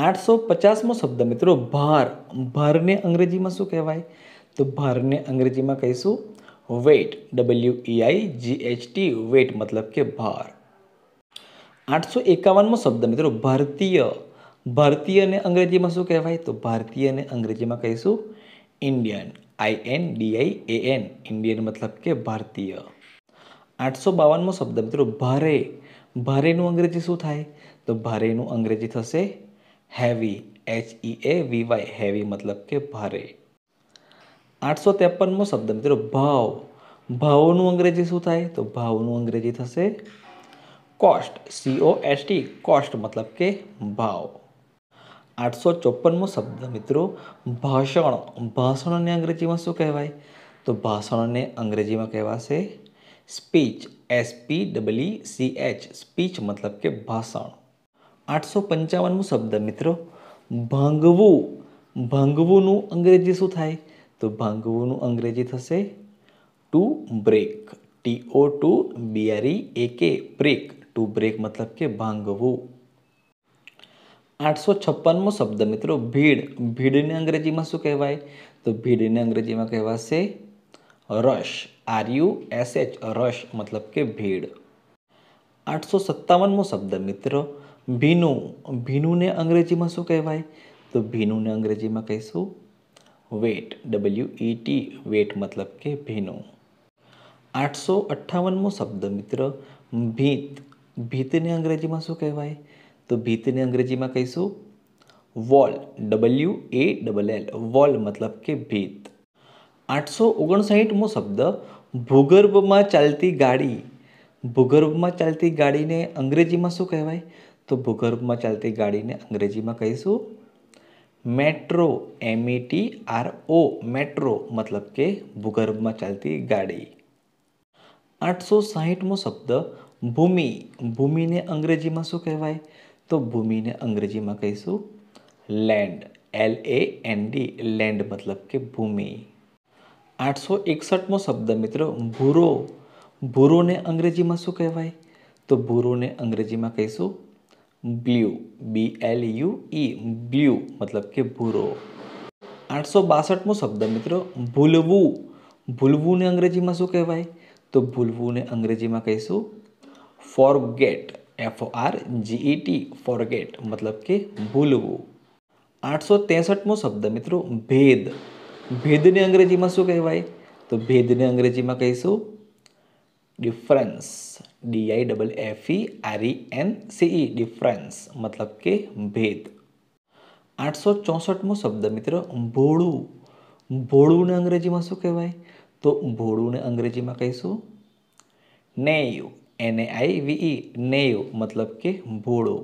આઠસો પચાસમો શબ્દ મિત્રો ભાર ભારને અંગ્રેજીમાં શું કહેવાય તો ભારને અંગ્રેજીમાં કહીશું wet W G H T wet મતલબ કે ભાર આઠસો એકાવનમો શબ્દ મિત્રો ભારતીય ભારતીયને અંગ્રેજીમાં શું કહેવાય તો ભારતીયને અંગ્રેજીમાં કહીશું Indian I N D I A N Indian મતલબ કે ભારતીય આઠસો બાવનમો શબ્દ મિત્રો ભારે ભારેનું અંગ્રેજી શું થાય તો ભારેનું અંગ્રેજી થશે heavy H E A V Y heavy મતલબ કે ભારે આઠસો ત્રેપનમો શબ્દ મિત્રો ભાવ ભાવનું અંગ્રેજી શું થાય તો ભાવનું અંગ્રેજી થશે કોસ્ટ સીઓ એસટી કોસ્ટ મતલબ કે ભાવ આઠસો ચોપનમો શબ્દ મિત્રો ભાષણ ભાષણને અંગ્રેજીમાં શું કહેવાય તો ભાષણને અંગ્રેજીમાં કહેવાશે speech S P W C H speech મતલબ કે ભાષણ 855 वां शब्द मित्रों भंगवू भंगवू નું અંગ્રેજી શું થાય તો ભંગવું નું અંગ્રેજી થશે to break T O 2 B A R E K break to break મતલબ કે ભંગવું 856 મો શબ્દ મિત્રો ભીડ ભીડ ને અંગ્રેજી માં શું કહેવાય તો ભીડ ને અંગ્રેજી માં કહેવાશે rush R U S H rush મતલબ કે ભીડ 857 મો શબ્દ મિત્રો ભીનું ભીનુંને અંગ્રેજીમાં શું કહેવાય તો ભીનુંને અંગ્રેજીમાં કહીશું wet W E T wet મતલબ કે ભીનું આઠસો અઠ્ઠાવનમો શબ્દ મિત્ર ભીત ભીતને અંગ્રેજીમાં શું કહેવાય તો ભીતને અંગ્રેજીમાં કહીશું wall W A double L wall મતલબ કે ભીત આઠસો ઓગણસાઠમો શબ્દ ભૂગર્ભમાં ચાલતી ગાડી ભૂગર્ભમાં ચાલતી ગાડીને અંગ્રેજીમાં શું કહેવાય તો ભૂગર્ભમાં ચાલતી ગાડીને અંગ્રેજીમાં કહીશું metro M E T R O metro મતલબ કે ભૂગર્ભમાં ચાલતી ગાડી આઠસો સાહીઠમો શબ્દ ભૂમિ ભૂમિને અંગ્રેજીમાં શું કહેવાય તો ભૂમિને અંગ્રેજીમાં કહીશું land L A N D land મતલબ કે ભૂમિ આઠસો એકસઠમો શબ્દ મિત્રો ભૂરો ભૂરોને અંગ્રેજીમાં શું કહેવાય તો ભૂરોને અંગ્રેજીમાં કહીશું blue B L U E e, blue मतलब के भूरो आठ सौ बासठ मो शब्द मित्रों भूलवू भूलवू ने अंग्रेजी में शू कहवाई तो भूलवू ने अंग्रेजी में कहीशू forget F R G E T forget मतलब के भूलवू आठ सौ तेसठ मो शब्द मित्रों भेद भेद ने अंग्रेजी में शू कहवाई तो भेद ने अंग्रेजी में कहीशू difference D I double F E R E N C E difference મતલબ કે ભેદ આઠસો ચોસઠમો શબ્દ મિત્રો ભોળું ભોળુંને અંગ્રેજીમાં શું કહેવાય તો ભોળુંને અંગ્રેજીમાં કહીશું નેયુ એન એ આઈ વીઈ e. નેયુ મતલબ કે ભોળું